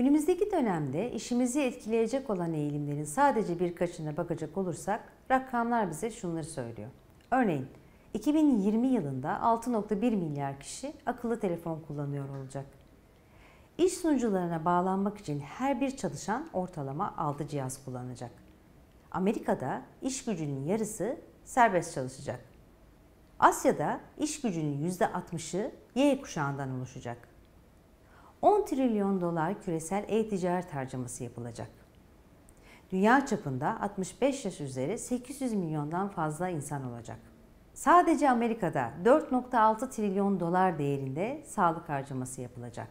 Önümüzdeki dönemde işimizi etkileyecek olan eğilimlerin sadece birkaçına bakacak olursak rakamlar bize şunları söylüyor. Örneğin 2020 yılında 6.1 milyar kişi akıllı telefon kullanıyor olacak. İş sunucularına bağlanmak için her bir çalışan ortalama 6 cihaz kullanacak. Amerika'da iş gücünün yarısı serbest çalışacak. Asya'da iş gücünün %60'ı Y kuşağından oluşacak. 10 trilyon dolar küresel e-ticaret harcaması yapılacak. Dünya çapında 65 yaş üzeri 800 milyondan fazla insan olacak. Sadece Amerika'da 4.6 trilyon dolar değerinde sağlık harcaması yapılacak.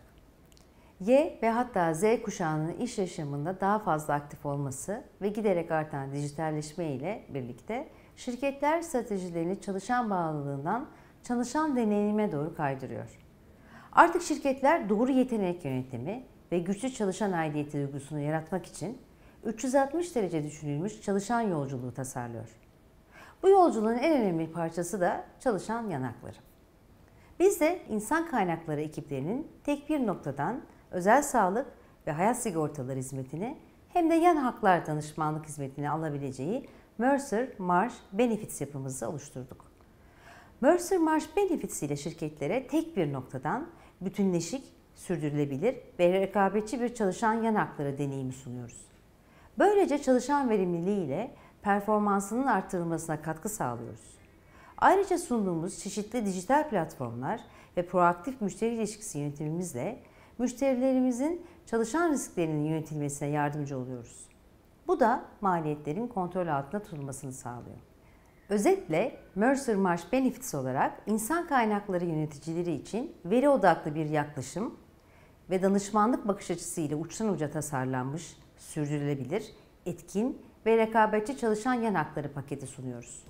Y ve hatta Z kuşağının iş yaşamında daha fazla aktif olması ve giderek artan dijitalleşme ile birlikte şirketler stratejilerini çalışan bağlılığından çalışan deneyime doğru kaydırıyor. Artık şirketler doğru yetenek yönetimi ve güçlü çalışan aidiyeti duygusunu yaratmak için 360 derece düşünülmüş çalışan yolculuğu tasarlıyor. Bu yolculuğun en önemli parçası da çalışan yanakları. Biz de insan kaynakları ekiplerinin tek bir noktadan özel sağlık ve hayat sigortaları hizmetini hem de yan haklar danışmanlık hizmetini alabileceği Mercer Marsh Benefits yapımızı oluşturduk. Mercer Marsh Benefits ile şirketlere tek bir noktadan bütünleşik, sürdürülebilir ve rekabetçi bir çalışan yan hakları deneyimi sunuyoruz. Böylece çalışan verimliliği ile performansının artırılmasına katkı sağlıyoruz. Ayrıca sunduğumuz çeşitli dijital platformlar ve proaktif müşteri ilişkisi yönetimimizle müşterilerimizin çalışan risklerinin yönetilmesine yardımcı oluyoruz. Bu da maliyetlerin kontrol altında tutulmasını sağlıyor. Özetle Mercer Marsh Benefits olarak insan kaynakları yöneticileri için veri odaklı bir yaklaşım ve danışmanlık bakış açısı ile uçtan uca tasarlanmış, sürdürülebilir, etkin ve rekabetçi çalışan yan hakları paketi sunuyoruz.